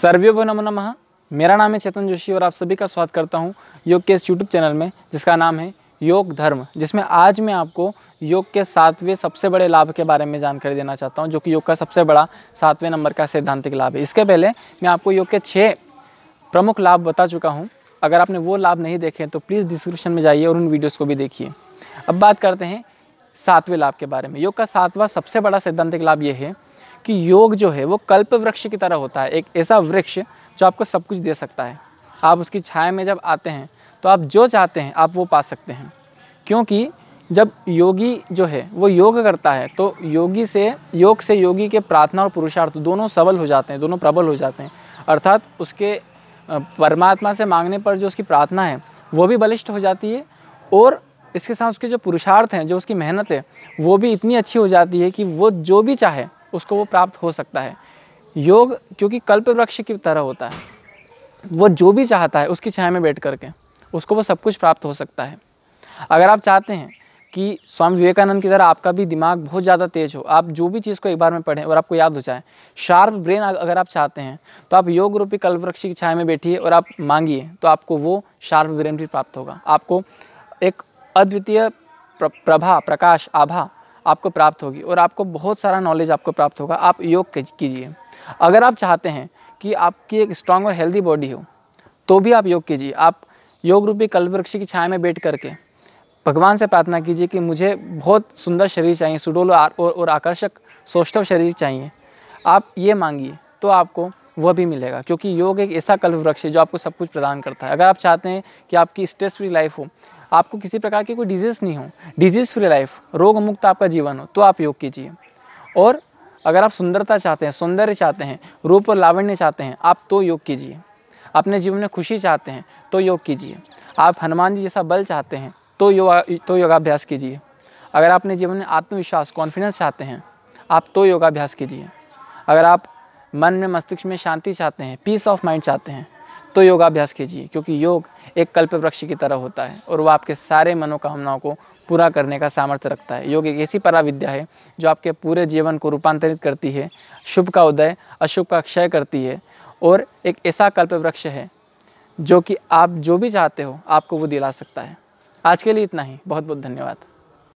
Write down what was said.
सर्व्यो नमो नमः मेरा नाम है चेतन जोशी और आप सभी का स्वागत करता हूँ योग के इस यूट्यूब चैनल में जिसका नाम है योग धर्म जिसमें आज मैं आपको योग के सातवें सबसे बड़े लाभ के बारे में जानकारी देना चाहता हूँ जो कि योग का सबसे बड़ा सातवें नंबर का सैद्धांतिक लाभ है इसके पहले मैं आपको योग के छः प्रमुख लाभ बता चुका हूँ अगर आपने वो लाभ नहीं देखे तो प्लीज़ डिस्क्रिप्शन में जाइए और उन वीडियोज़ को भी देखिए अब बात करते हैं सातवें लाभ के बारे में योग का सातवा सबसे बड़ा सैद्धांतिक लाभ ये है कि योग जो है वो कल्प वृक्ष की तरह होता है एक ऐसा वृक्ष जो आपको सब कुछ दे सकता है आप उसकी छाया में जब आते हैं तो आप जो चाहते हैं आप वो पा सकते हैं क्योंकि जब योगी जो है वो योग करता है तो योगी से योग से योगी के प्रार्थना और पुरुषार्थ दोनों सबल हो जाते हैं दोनों प्रबल हो जाते हैं अर्थात उसके परमात्मा से मांगने पर जो उसकी प्रार्थना है वो भी बलिष्ठ हो जाती है और इसके साथ उसके जो पुरुषार्थ हैं जो उसकी मेहनत है वो भी इतनी अच्छी हो जाती है कि वो जो भी चाहे उसको वो प्राप्त हो सकता है योग क्योंकि कल्प वृक्ष की तरह होता है वो जो भी चाहता है उसकी छाया में बैठ करके उसको वो सब कुछ प्राप्त हो सकता है अगर आप चाहते हैं कि स्वामी विवेकानंद की तरह आपका भी दिमाग बहुत ज़्यादा तेज हो आप जो भी चीज़ को एक बार में पढ़ें और आपको याद हो जाए शार्प ब्रेन अगर आप चाहते हैं तो आप योग रूपी कल्पवृक्ष की छाया में बैठिए और आप मांगिए तो आपको वो शार्प ब्रेन भी प्राप्त होगा आपको एक अद्वितीय प्रभा प्रकाश आभा आपको प्राप्त होगी और आपको बहुत सारा नॉलेज आपको प्राप्त होगा आप योग कीजिए अगर आप चाहते हैं कि आपकी एक स्ट्रांग और हेल्दी बॉडी हो तो भी आप योग कीजिए आप योग रूपी वृक्ष की छाया में बैठ करके भगवान से प्रार्थना कीजिए कि मुझे बहुत सुंदर शरीर चाहिए सुडोल और, और आकर्षक सौष्ठव शरीर चाहिए आप ये मांगिए तो आपको वह भी मिलेगा क्योंकि योग एक ऐसा कल्प वृक्ष है जो आपको सब कुछ प्रदान करता है अगर आप चाहते हैं कि आपकी स्ट्रेस फ्री लाइफ हो आपको किसी प्रकार की कोई डिजीज़ नहीं हो डिजीज़ फ्री लाइफ रोग मुक्त आपका जीवन हो तो आप योग कीजिए और अगर आप सुंदरता चाहते हैं सौंदर्य चाहते हैं रूप और लावण्य चाहते हैं आप तो योग कीजिए अपने जीवन में खुशी चाहते हैं तो योग कीजिए आप हनुमान जी जैसा बल चाहते हैं तो यो तो योगाभ्यास कीजिए अगर आप अपने जीवन में आत्मविश्वास कॉन्फिडेंस चाहते हैं आप तो योगाभ्यास कीजिए अगर आप मन में मस्तिष्क में शांति चाहते हैं पीस ऑफ माइंड चाहते हैं तो योगाभ्यास कीजिए क्योंकि योग एक कल्प वृक्ष की तरह होता है और वह आपके सारे मनोकामनाओं को पूरा करने का सामर्थ्य रखता है योग एक ऐसी पराविद्या है जो आपके पूरे जीवन को रूपांतरित करती है शुभ का उदय अशुभ का क्षय करती है और एक ऐसा कल्प वृक्ष है जो कि आप जो भी चाहते हो आपको वो दिला सकता है आज के लिए इतना ही बहुत बहुत धन्यवाद